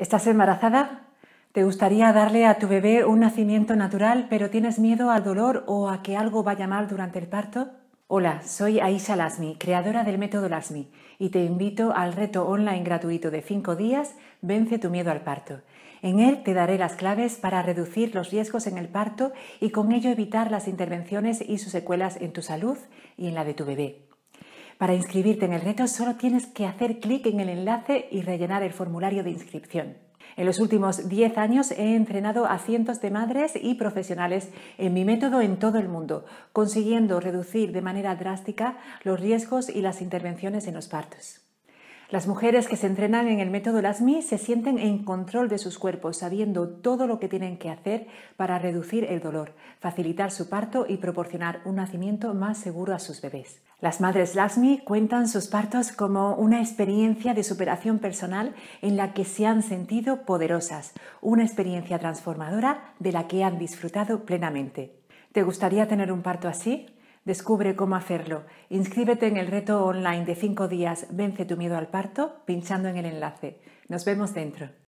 ¿Estás embarazada? ¿Te gustaría darle a tu bebé un nacimiento natural, pero tienes miedo al dolor o a que algo vaya mal durante el parto? Hola, soy Aisha Lasmi, creadora del método Lasmi, y te invito al reto online gratuito de 5 días Vence tu miedo al parto. En él te daré las claves para reducir los riesgos en el parto y con ello evitar las intervenciones y sus secuelas en tu salud y en la de tu bebé. Para inscribirte en el reto solo tienes que hacer clic en el enlace y rellenar el formulario de inscripción. En los últimos 10 años he entrenado a cientos de madres y profesionales en mi método en todo el mundo, consiguiendo reducir de manera drástica los riesgos y las intervenciones en los partos. Las mujeres que se entrenan en el método LASMI se sienten en control de sus cuerpos, sabiendo todo lo que tienen que hacer para reducir el dolor, facilitar su parto y proporcionar un nacimiento más seguro a sus bebés. Las madres LASMI cuentan sus partos como una experiencia de superación personal en la que se han sentido poderosas, una experiencia transformadora de la que han disfrutado plenamente. ¿Te gustaría tener un parto así? Descubre cómo hacerlo. Inscríbete en el reto online de 5 días Vence tu miedo al parto pinchando en el enlace. Nos vemos dentro.